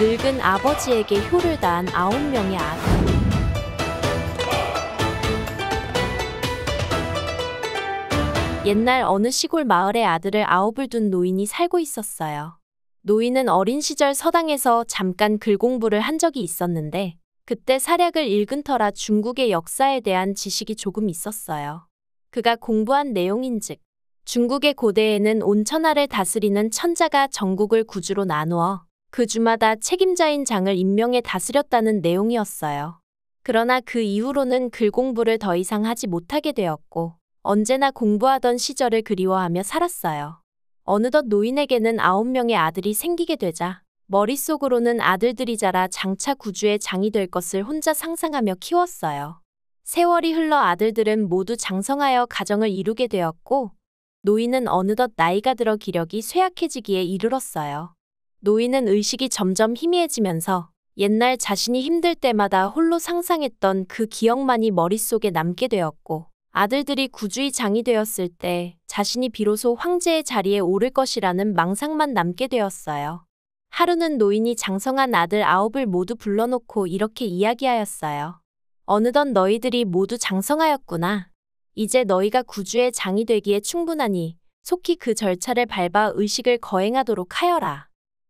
늙은 아버지에게 효를 다한 아홉 명의 아들. 옛날 어느 시골 마을에 아들을 아홉을 둔 노인이 살고 있었어요. 노인은 어린 시절 서당에서 잠깐 글공부를 한 적이 있었는데 그때 사략을 읽은 터라 중국의 역사에 대한 지식이 조금 있었어요. 그가 공부한 내용인즉 중국의 고대에는 온천하를 다스리는 천자가 전국을 구주로 나누어 그 주마다 책임자인 장을 임명해 다스렸다는 내용이었어요. 그러나 그 이후로는 글 공부를 더 이상 하지 못하게 되었고 언제나 공부하던 시절을 그리워하며 살았어요. 어느덧 노인에게는 아홉 명의 아들이 생기게 되자 머릿속으로는 아들들이 자라 장차 구주의 장이 될 것을 혼자 상상하며 키웠어요. 세월이 흘러 아들들은 모두 장성하여 가정을 이루게 되었고 노인은 어느덧 나이가 들어 기력이 쇠약해지기에 이르렀어요. 노인은 의식이 점점 희미해지면서 옛날 자신이 힘들 때마다 홀로 상상했던 그 기억만이 머릿속에 남게 되었고 아들들이 구주의 장이 되었을 때 자신이 비로소 황제의 자리에 오를 것이라는 망상만 남게 되었어요. 하루는 노인이 장성한 아들 아홉을 모두 불러놓고 이렇게 이야기하였어요. 어느덧 너희들이 모두 장성하였구나. 이제 너희가 구주의 장이 되기에 충분하니 속히 그 절차를 밟아 의식을 거행하도록 하여라.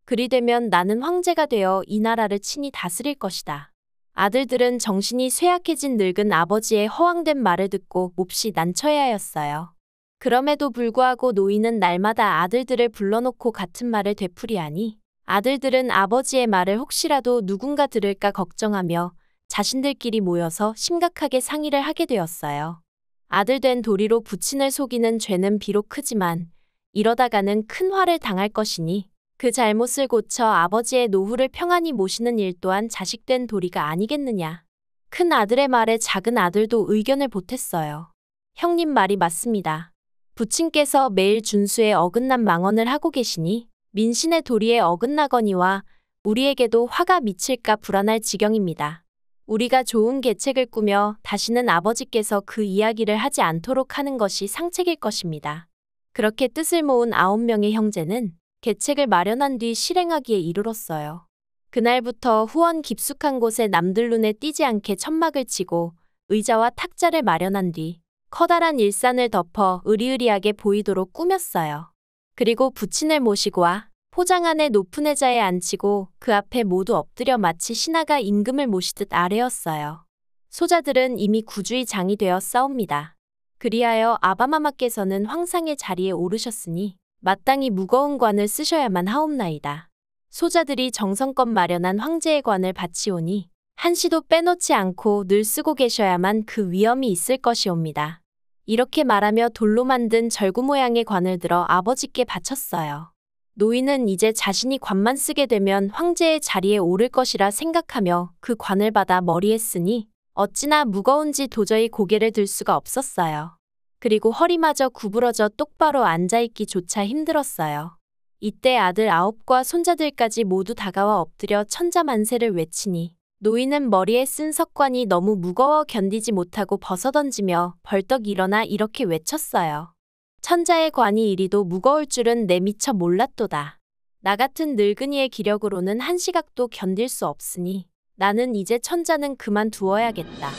그리 되면 나는 황제가 되어 이 나라를 친히 다스릴 것이다. 아들들은 정신이 쇠약해진 늙은 아버지의 허황된 말을 듣고 몹시 난처해하였어요. 그럼에도 불구하고 노인은 날마다 아들들을 불러놓고 같은 말을 되풀이하니 아들들은 아버지의 말을 혹시라도 누군가 들을까 걱정하며 자신들끼리 모여서 심각하게 상의를 하게 되었어요. 아들된 도리로 부친을 속이는 죄는 비록 크지만 이러다가는 큰 화를 당할 것이니 그 잘못을 고쳐 아버지의 노후를 평안히 모시는 일 또한 자식된 도리가 아니겠느냐. 큰 아들의 말에 작은 아들도 의견을 보탰어요. 형님 말이 맞습니다. 부친께서 매일 준수에 어긋난 망언을 하고 계시니 민신의 도리에 어긋나거니와 우리에게도 화가 미칠까 불안할 지경입니다. 우리가 좋은 계책을 꾸며 다시는 아버지께서 그 이야기를 하지 않도록 하는 것이 상책일 것입니다. 그렇게 뜻을 모은 아홉 명의 형제는 계책을 마련한 뒤 실행하기에 이르렀어요. 그날부터 후원 깊숙한 곳에 남들 눈에 띄지 않게 천막을 치고 의자와 탁자를 마련한 뒤 커다란 일산을 덮어 으리으리하게 보이도록 꾸몄어요. 그리고 부친을 모시고 와 포장 안에 높은 의자에 앉히고 그 앞에 모두 엎드려 마치 신하가 임금을 모시듯 아래였어요. 소자들은 이미 구주의 장이 되어 싸웁니다. 그리하여 아바마마께서는 황상의 자리에 오르셨으니 마땅히 무거운 관을 쓰셔야만 하옵나이다. 소자들이 정성껏 마련한 황제의 관을 바치오니 한시도 빼놓지 않고 늘 쓰고 계셔야만 그 위험이 있을 것이옵니다. 이렇게 말하며 돌로 만든 절구 모양의 관을 들어 아버지께 바쳤어요. 노인은 이제 자신이 관만 쓰게 되면 황제의 자리에 오를 것이라 생각하며 그 관을 받아 머리에 쓰니 어찌나 무거운지 도저히 고개를 들 수가 없었어요. 그리고 허리마저 구부러져 똑바로 앉아있기조차 힘들었어요. 이때 아들 아홉과 손자들까지 모두 다가와 엎드려 천자만세를 외치니 노인은 머리에 쓴 석관이 너무 무거워 견디지 못하고 벗어던지며 벌떡 일어나 이렇게 외쳤어요. 천자의 관이 이리도 무거울 줄은 내 미처 몰랐도다. 나 같은 늙은이의 기력으로는 한 시각도 견딜 수 없으니 나는 이제 천자는 그만두어야겠다.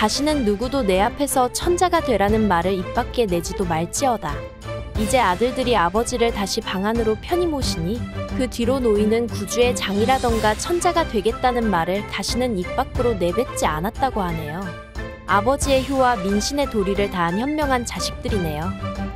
다시는 누구도 내 앞에서 천자가 되라는 말을 입 밖에 내지도 말지어다. 이제 아들들이 아버지를 다시 방 안으로 편히 모시니 그 뒤로 노인은 구주의 장이라던가 천자가 되겠다는 말을 다시는 입 밖으로 내뱉지 않았다고 하네요. 아버지의 효와 민신의 도리를 다한 현명한 자식들이네요.